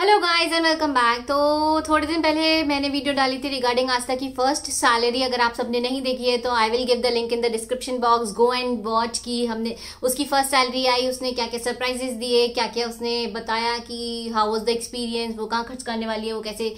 Hello guys and welcome back तो थोड़े दिन पहले मैंने वीडियो डाली थी रिगार्डिंग आस्था की फर्स्ट सैलरी अगर आप सबने नहीं देखी है तो I will give the link in the description box go and watch की हमने उसकी फर्स्ट सैलरी आई उसने क्या क्या सरप्राइजेस दिए क्या क्या उसने बताया कि हाउ वॉज द एक्सपीरियंस वो कहाँ खर्च करने वाली है वो कैसे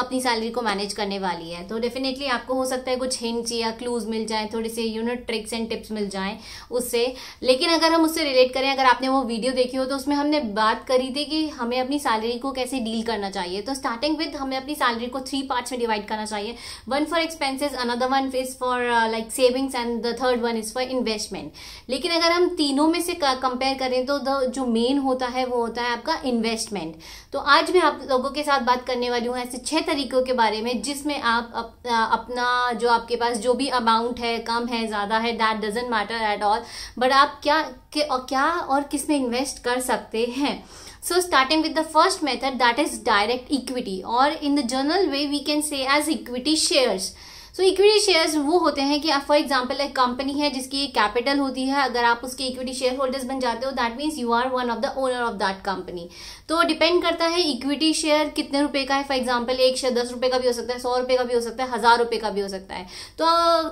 अपनी सैलरी को मैनेज करने वाली है तो डेफिनेटली आपको हो सकता है कुछ हिंट्स या क्लूज मिल जाए थोड़े से यूनिट ट्रिक्स एंड टिप्स मिल जाएँ उससे लेकिन अगर हम उससे रिलेट करें अगर आपने वो वीडियो देखी हो तो उसमें हमने बात करी थी कि हमें अपनी सैलरी को कैसे डील करना चाहिए तो स्टार्टिंग विद हमें अपनी सैलरी को थ्री पार्ट्स में डिवाइड करना चाहिए one for expenses another one is for like savings and the third one is for investment लेकिन अगर हम तीनों में से कंपेयर करें तो जो मेन होता है वो होता है आपका इन्वेस्टमेंट तो आज मैं आप लोगों के साथ बात करने वाली हूँ ऐसे छः तरीकों के बारे में जिसमें आप अप, अपना जो आपके पास जो भी अमाउंट है कम है ज़्यादा है that doesn't matter at all but आप क्या के, और क्या और किस में इन्वेस्ट कर सकते हैं So starting with the first method that is direct equity or in the general way we can say as equity shares. So equity shares वो होते हैं कि फॉर uh, एग्जांपल एक कंपनी है जिसकी कैपिटल होती है अगर आप उसके इक्विटी शेयर होल्डर्स बन जाते हो that means you are one of the owner of that company तो डिपेंड करता है इक्विटी शेयर कितने रुपए का है फॉर एग्जाम्पल एक शेयर दस रुपए का भी हो सकता है सौ रुपए का भी हो सकता है हजार रुपए का भी हो सकता है तो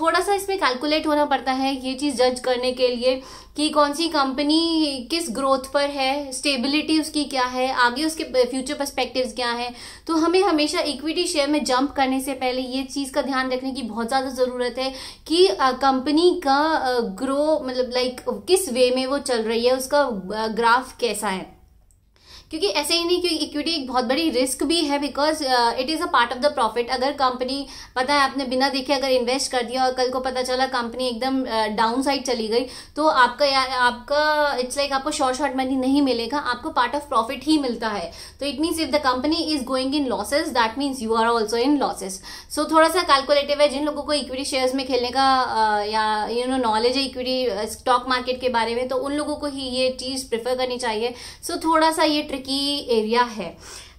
थोड़ा सा इसमें कैलकुलेट होना पड़ता है ये चीज़ जज करने के लिए कि कौन सी कंपनी किस ग्रोथ पर है स्टेबिलिटी उसकी क्या है आगे उसके फ्यूचर पर्सपेक्टिव्स क्या है तो हमें हमेशा इक्विटी शेयर में जंप करने से पहले ये चीज़ का ध्यान रखने की बहुत ज़्यादा ज़रूरत है कि कंपनी का ग्रो मतलब लाइक किस वे में वो चल रही है उसका ग्राफ कैसा है क्योंकि ऐसे ही नहीं क्योंकि इक्विटी एक बहुत बड़ी रिस्क भी है because it is a part of the profit अगर कंपनी पता है आपने बिना देखे अगर इन्वेस्ट कर दिया और कल को पता चला कंपनी एकदम डाउन uh, साइड चली गई तो आपका आपका इट्स लाइक like आपको शॉर्ट शॉर्ट मनी नहीं मिलेगा आपको पार्ट ऑफ प्रॉफिट ही मिलता है तो it means if the company is going in losses that means you are also in losses so थोड़ा सा कैलकुलेटिव है जिन लोगों को इक्विटी शेयर्स में खेलने का uh, या यू नो नॉलेज है इक्विटी स्टॉक मार्केट के बारे में तो उन लोगों को ही ये चीज़ प्रिफर करनी चाहिए सो so, थोड़ा सा ये ट्रिक की एरिया है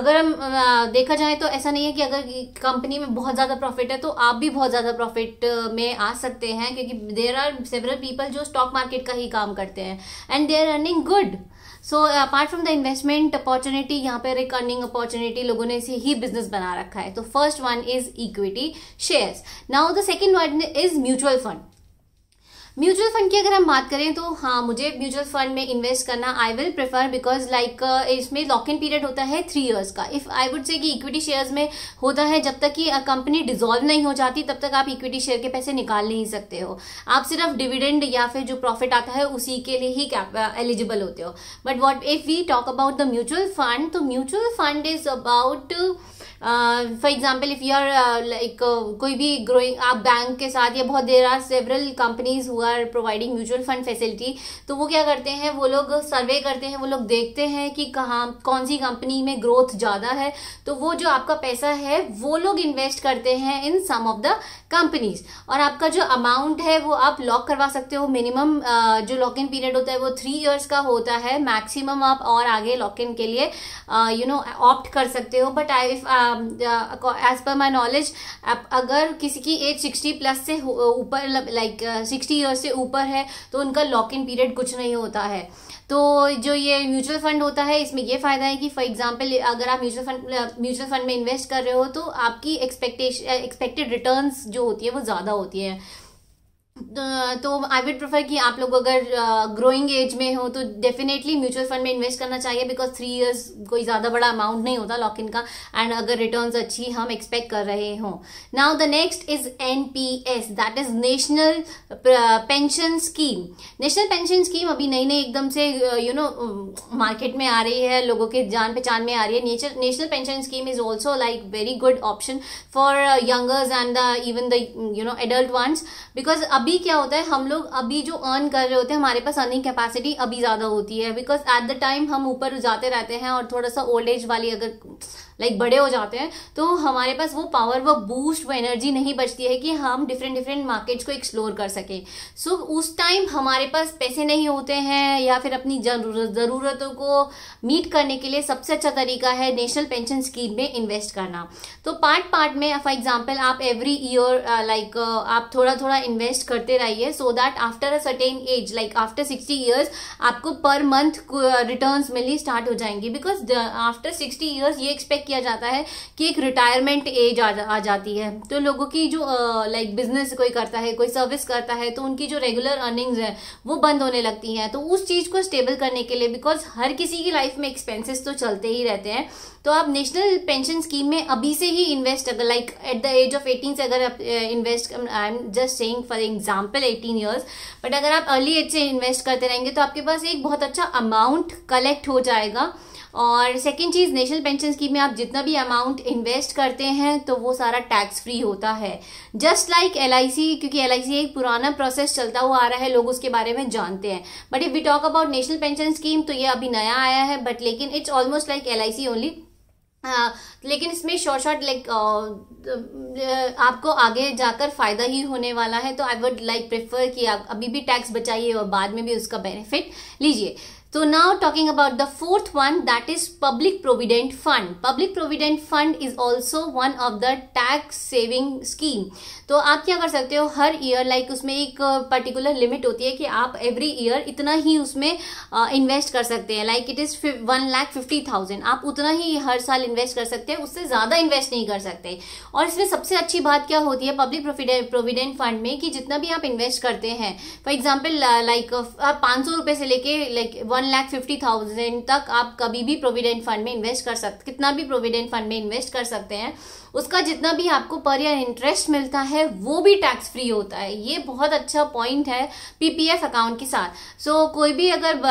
अगर हम देखा जाए तो ऐसा नहीं है कि अगर कंपनी में बहुत ज़्यादा प्रॉफिट है तो आप भी बहुत ज़्यादा प्रॉफिट में आ सकते हैं क्योंकि देर आर सेवरल पीपल जो स्टॉक मार्केट का ही काम करते हैं and they are earning good so apart from the investment opportunity यहाँ पर एक अर्निंग अपॉर्चुनिटी लोगों ने इसे ही बिजनेस बना रखा है तो first one is equity shares now the second one is mutual fund mutual fund की अगर हम बात करें तो हाँ मुझे म्यूचुअल फंड में इन्वेस्ट करना I will prefer because like इसमें लॉक इन पीरियड होता है थ्री ईयर्स का इफ आई वुड से कि इक्विटी शेयर्स में होता है जब तक कि कंपनी डिजोल्व नहीं हो जाती तब तक आप इक्विटी शेयर के पैसे निकाल नहीं सकते हो आप सिर्फ डिविडेंड या फिर जो प्रॉफिट आता है उसी के लिए ही एलिजिबल uh, होते हो but what if we talk about the mutual fund तो mutual fund is about for example if you are like कोई भी ग्रोइंग आप बैंक के साथ या बहुत there are several companies who are providing mutual fund facility तो वो क्या करते हैं वो लोग सर्वे करते हैं वो लोग देखते हैं कि कहाँ कौन सी कंपनी में ग्रोथ ज़्यादा है तो वो जो आपका पैसा है वो लोग इन्वेस्ट करते हैं in some of the companies और आपका जो अमाउंट है वो आप लॉक करवा सकते हो मिनिमम uh, जो लॉक इन पीरियड होता है वो थ्री ईयर्स का होता है मैक्सिमम आप और आगे लॉक इन के लिए यू नो ऑप्ट कर सकते हो but I if as per my knowledge अगर किसी की एज सिक्सटी प्लस से uh, ऊपर लाइक सिक्सटी ईयर्स से ऊपर है तो उनका लॉक इन पीरियड कुछ नहीं होता है तो जो ये म्यूचुअल फंड होता है इसमें ये फ़ायदा है कि फॉर एग्जांपल अगर आप म्यूचुअल फंड म्यूचुअल फंड में इन्वेस्ट कर रहे हो तो आपकी एक्सपेक्टेशन एक्सपेक्टेड रिटर्न्स जो होती है वो ज़्यादा होती है तो आई वुड प्रेफर कि आप लोग अगर ग्रोइंग एज में हो तो डेफिनेटली म्यूचुअल फंड में इन्वेस्ट करना चाहिए बिकॉज थ्री इयर्स कोई ज़्यादा बड़ा अमाउंट नहीं होता लॉक इन का एंड अगर रिटर्न्स अच्छी हम एक्सपेक्ट कर रहे हों now the next is N P S that is national pension scheme national pension scheme अभी नई नई एकदम से यू नो मार्केट में आ रही है लोगों के जान पहचान में आ रही है nature national pension scheme is also like very good option for youngers and the even the you know adult ones because अब अभी क्या होता है हम लोग अभी जो अर्न कर रहे होते हैं हमारे पास अर्निंग कैपेसिटी अभी ज़्यादा होती है बिकॉज एट द टाइम हम ऊपर जाते रहते हैं और थोड़ा सा ओल्ड एज वाली अगर लाइक बड़े हो जाते हैं तो हमारे पास वो पावर वो बूस्ट वो एनर्जी नहीं बचती है कि हम डिफरेंट डिफरेंट मार्केट्स को एक्सप्लोर कर सकें सो so, उस टाइम हमारे पास पैसे नहीं होते हैं या फिर अपनी ज़रूरतों को मीट करने के लिए सबसे अच्छा तरीका है नेशनल पेंशन स्कीम में इन्वेस्ट करना तो पार्ट पार्ट में फॉर एग्जाम्पल आप एवरी ईयर लाइक आप थोड़ा थोड़ा इन्वेस्ट करते रहिए so that after a certain age like after sixty years आपको पर मंथ रिटर्न मिलनी स्टार्ट हो जाएंगी बिकॉज आफ्टर सिक्सटी ईयर्स ये एक्सपेक्ट एक्सपेक्ट किया जाता है कि एक रिटायरमेंट एज आ, जा, आ जाती है तो लोगों की जो लाइक बिजनेस कोई करता है कोई सर्विस करता है तो उनकी जो रेगुलर अर्निंग्स है वो बंद होने लगती हैं तो उस चीज़ को स्टेबल करने के लिए बिकॉज हर किसी की लाइफ में एक्सपेंसेस तो चलते ही रहते हैं तो आप नेशनल पेंशन स्कीम में अभी से ही इन्वेस्ट अगर like at the age of eighteen से अगर आप invest I am just saying for example eighteen years but अगर आप अर्ली एज से इन्वेस्ट करते रहेंगे तो आपके पास एक बहुत अच्छा अमाउंट कलेक्ट हो जाएगा और सेकेंड चीज़ नेशनल पेंशन स्कीम में आप जितना भी अमाउंट इन्वेस्ट करते हैं तो वो सारा टैक्स फ्री होता है जस्ट लाइक एल क्योंकि एल एक पुराना प्रोसेस चलता हुआ आ रहा है लोग उसके बारे में जानते हैं but if we talk about national pension scheme तो ये अभी नया आया है बट लेकिन it's almost like L only ah, लेकिन इसमें शॉर्ट शॉर्ट लाइक आपको आगे जाकर फ़ायदा ही होने वाला है तो आई वुड लाइक प्रेफर कि आप अभी भी टैक्स बचाइए और बाद में भी उसका बेनिफिट लीजिए तो now talking about the fourth one that is public provident fund public provident fund is also one of the tax saving scheme तो आप क्या कर सकते हो हर ईयर लाइक like उसमें एक पर्टिकुलर uh, लिमिट होती है कि आप एवरी ईयर इतना ही उसमें इन्वेस्ट uh, कर सकते हैं like it is one lakh fifty thousand आप उतना ही हर साल इन्वेस्ट कर सकते हैं उससे ज़्यादा इन्वेस्ट नहीं कर सकते और इसमें सबसे अच्छी बात क्या होती है पब्लिक प्रोविडेंट फंड में कि जितना भी आप इन्वेस्ट करते हैं फॉर एग्जाम्पल लाइक आप पाँच सौ रुपये से लेके like one one lakh fifty thousand तक आप कभी भी प्रोविडेंट फंड में इन्वेस्ट कर सकते कितना भी प्रोविडेंट फंड में इन्वेस्ट कर सकते हैं उसका जितना भी आपको पर ईयर इंटरेस्ट मिलता है वो भी टैक्स फ्री होता है ये बहुत अच्छा पॉइंट है पीपीएफ अकाउंट के साथ सो so, कोई भी अगर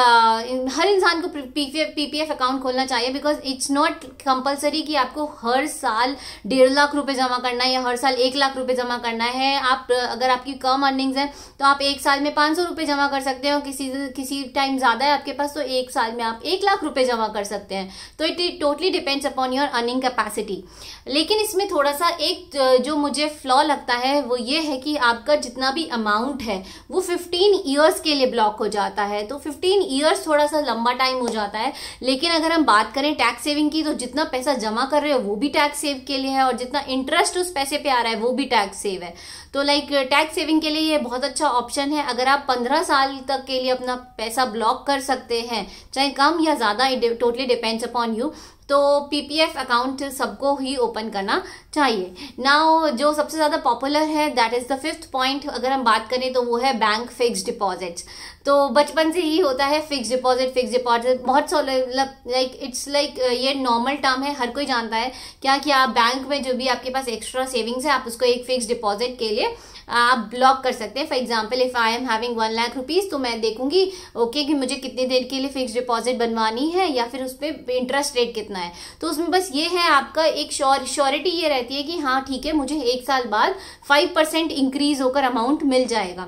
हर इंसान को पीपीएफ अकाउंट खोलना चाहिए बिकॉज इट्स नॉट कंपलसरी कि आपको हर साल डेढ़ लाख रुपए जमा करना है या हर साल एक लाख रुपए जमा करना है आप अगर आपकी कम अर्निंग्स हैं तो आप एक साल में पाँच सौ रुपये जमा कर सकते और किसी किसी टाइम ज़्यादा है आपके पास तो एक साल में आप एक लाख रुपये जमा कर सकते हैं तो it totally depends upon your earning capacity लेकिन इस इसमें थोड़ा सा एक जो मुझे फ्लॉ लगता है वो ये है कि आपका जितना भी अमाउंट है वो 15 ईयर्स के लिए ब्लॉक हो जाता है तो 15 ईयर्स थोड़ा सा लंबा टाइम हो जाता है लेकिन अगर हम बात करें टैक्स सेविंग की तो जितना पैसा जमा कर रहे हो वो भी टैक्स सेव के लिए है और जितना इंटरेस्ट उस पैसे पे आ रहा है वो भी टैक्स सेव है तो लाइक टैक्स सेविंग के लिए ये बहुत अच्छा ऑप्शन है अगर आप पंद्रह साल तक के लिए अपना पैसा ब्लॉक कर सकते हैं चाहे कम या ज़्यादा टोटली डिपेंड्स अपॉन यू तो पीपीएफ अकाउंट सबको ही ओपन करना चाहिए नाउ जो सबसे ज़्यादा पॉपुलर है that is the fifth point अगर हम बात करें तो वो है बैंक फिक्स डिपॉजिट्स तो बचपन से ही होता है फिक्स डिपॉजिट फिक्स डिपॉजिट बहुत मतलब लाइक इट्स लाइक ये नॉर्मल टर्म है हर कोई जानता है क्या कि आप बैंक में जो भी आपके पास एक्स्ट्रा सेविंग्स है आप उसको एक फिक्स डिपॉजिट के लिए uh, आप ब्लॉक कर सकते हैं for example if I am having one lakh rupees तो मैं देखूंगी ओके okay, कि मुझे कितने देर के लिए फिक्स डिपॉजिट बनवानी है या फिर उस पर इंटरेस्ट रेट कितना है तो उसमें बस ये है आपका एक श्योर श्योरिटी ये रहती है कि हाँ ठीक है मुझे एक साल बाद फाइव परसेंट इंक्रीज़ होकर अमाउंट मिल जाएगा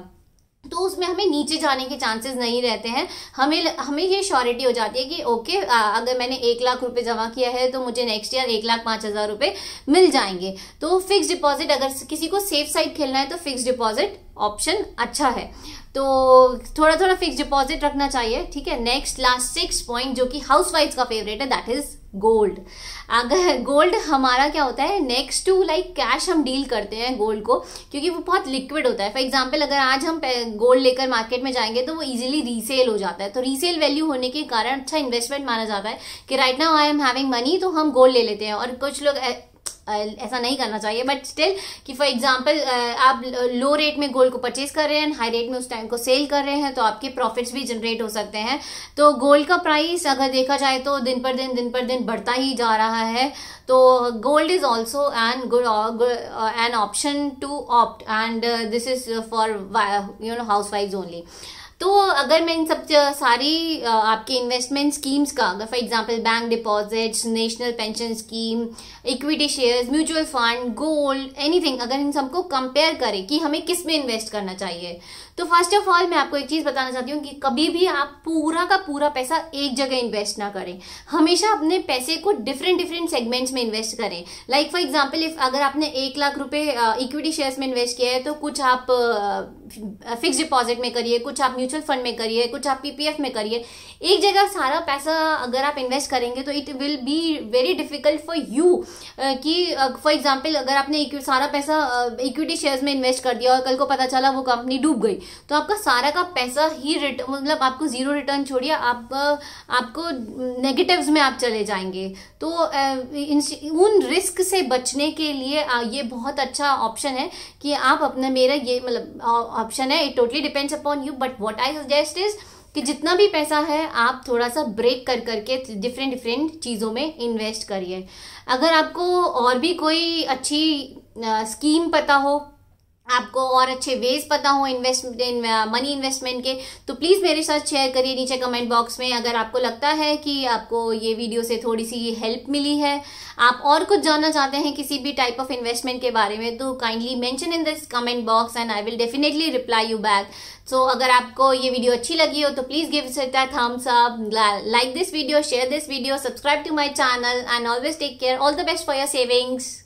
तो उसमें हमें नीचे जाने के चांसेस नहीं रहते हैं हमें हमें ये श्योरिटी हो जाती है कि ओके अगर मैंने एक लाख रुपए जमा किया है तो मुझे नेक्स्ट ईयर एक लाख पाँच हज़ार रुपये मिल जाएंगे तो फिक्स डिपॉजिट अगर किसी को सेफ साइड खेलना है तो फिक्स डिपॉजिट ऑप्शन अच्छा है तो थोड़ा थोड़ा फिक्स डिपॉजिट रखना चाहिए ठीक है नेक्स्ट लास्ट सिक्स पॉइंट जो कि हाउस वाइफ का फेवरेट है दैट इज गोल्ड अगर गोल्ड हमारा क्या होता है नेक्स्ट टू लाइक कैश हम डील करते हैं गोल्ड को क्योंकि वो बहुत लिक्विड होता है फॉर एग्जांपल अगर आज हम गोल्ड लेकर मार्केट में जाएंगे तो वो इजीली रीसेल हो जाता है तो रीसेल वैल्यू होने के कारण अच्छा इन्वेस्टमेंट माना जाता है कि right now I am having money तो हम गोल्ड ले लेते हैं और कुछ लोग ऐसा नहीं करना चाहिए बट स्टिल कि फॉर एग्जांपल आप लो रेट में गोल्ड को परचेज कर रहे हैं हाई रेट में उस टाइम को सेल कर रहे हैं तो आपके प्रॉफिट्स भी जनरेट हो सकते हैं तो गोल्ड का प्राइस अगर देखा जाए तो दिन पर दिन दिन पर दिन बढ़ता ही जा रहा है तो gold is also an good an option to opt and this is for you know housewife only तो अगर मैं इन सब सारी आपके इन्वेस्टमेंट स्कीम्स का अगर for example bank deposits national pension scheme equity shares mutual fund gold anything अगर इन सबको कंपेयर करें कि हमें किस में इन्वेस्ट करना चाहिए तो फर्स्ट ऑफ ऑल मैं आपको एक चीज़ बताना चाहती हूँ कि कभी भी आप पूरा का पूरा पैसा एक जगह इन्वेस्ट ना करें हमेशा अपने पैसे को डिफरेंट डिफरेंट सेगमेंट्स में इन्वेस्ट करें लाइक फॉर एग्जाम्पल इफ अगर आपने एक लाख रुपए इक्विटी शेयर्स में इन्वेस्ट किया है तो कुछ आप फिक्स डिपॉजिट में करिए कुछ आप म्यूचुअल फंड में करिए कुछ आप पीपीएफ में करिए एक जगह सारा पैसा अगर आप इन्वेस्ट करेंगे तो it will be very difficult for you कि फॉर uh, एग्जाम्पल अगर आपने सारा पैसा इक्विटी uh, शेयर्स में इन्वेस्ट कर दिया और कल को पता चला वो कंपनी डूब गई तो आपका सारा का पैसा ही रिटर्न मतलब आपको ज़ीरो रिटर्न छोड़िए आप आपको नेगेटिव्स में आप चले जाएंगे तो उन रिस्क से बचने के लिए ये बहुत अच्छा ऑप्शन है कि आप अपना मेरा ये मतलब ऑप्शन है it totally depends upon you but what I suggest is कि जितना भी पैसा है आप थोड़ा सा ब्रेक कर करके डिफरेंट डिफरेंट चीज़ों में इन्वेस्ट करिए अगर आपको और भी कोई अच्छी स्कीम पता हो आपको और अच्छे वेज पता हो इन्वेस्टमेंट इन मनी इन्वेस्टमेंट के तो प्लीज़ मेरे साथ शेयर करिए नीचे कमेंट बॉक्स में अगर आपको लगता है कि आपको ये वीडियो से थोड़ी सी हेल्प मिली है आप और कुछ जानना चाहते हैं किसी भी टाइप ऑफ इन्वेस्टमेंट के बारे में तो kindly mention in this comment box and I will definitely reply you back so अगर आपको ये वीडियो अच्छी लगी हो तो please give it thumbs up like this video share this video subscribe to my channel and always take care all the best for your savings